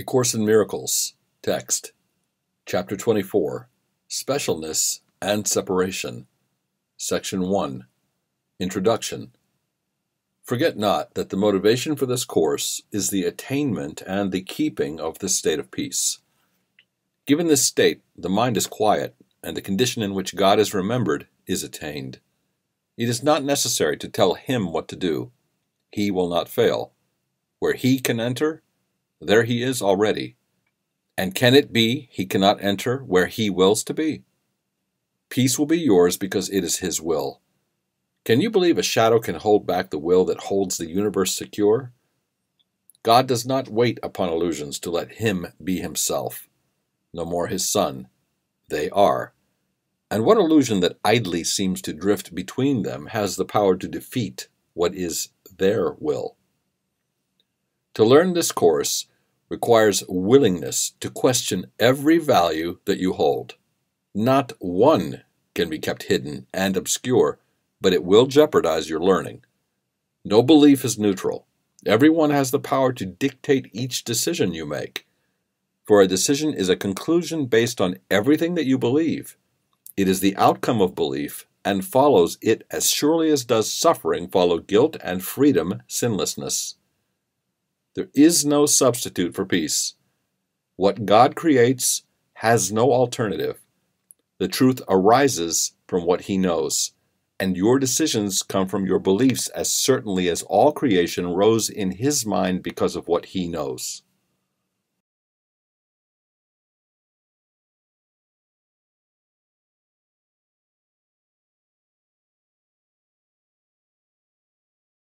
A Course in Miracles, Text, Chapter 24, Specialness and Separation, Section 1, Introduction. Forget not that the motivation for this course is the attainment and the keeping of this state of peace. Given this state, the mind is quiet, and the condition in which God is remembered is attained. It is not necessary to tell Him what to do. He will not fail. Where He can enter, there he is already. And can it be he cannot enter where he wills to be? Peace will be yours because it is his will. Can you believe a shadow can hold back the will that holds the universe secure? God does not wait upon illusions to let him be himself, no more his son. They are. And what illusion that idly seems to drift between them has the power to defeat what is their will? To learn this course, requires willingness to question every value that you hold. Not one can be kept hidden and obscure, but it will jeopardize your learning. No belief is neutral. Everyone has the power to dictate each decision you make. For a decision is a conclusion based on everything that you believe. It is the outcome of belief and follows it as surely as does suffering follow guilt and freedom, sinlessness. There is no substitute for peace. What God creates has no alternative. The truth arises from what he knows, and your decisions come from your beliefs as certainly as all creation rose in his mind because of what he knows.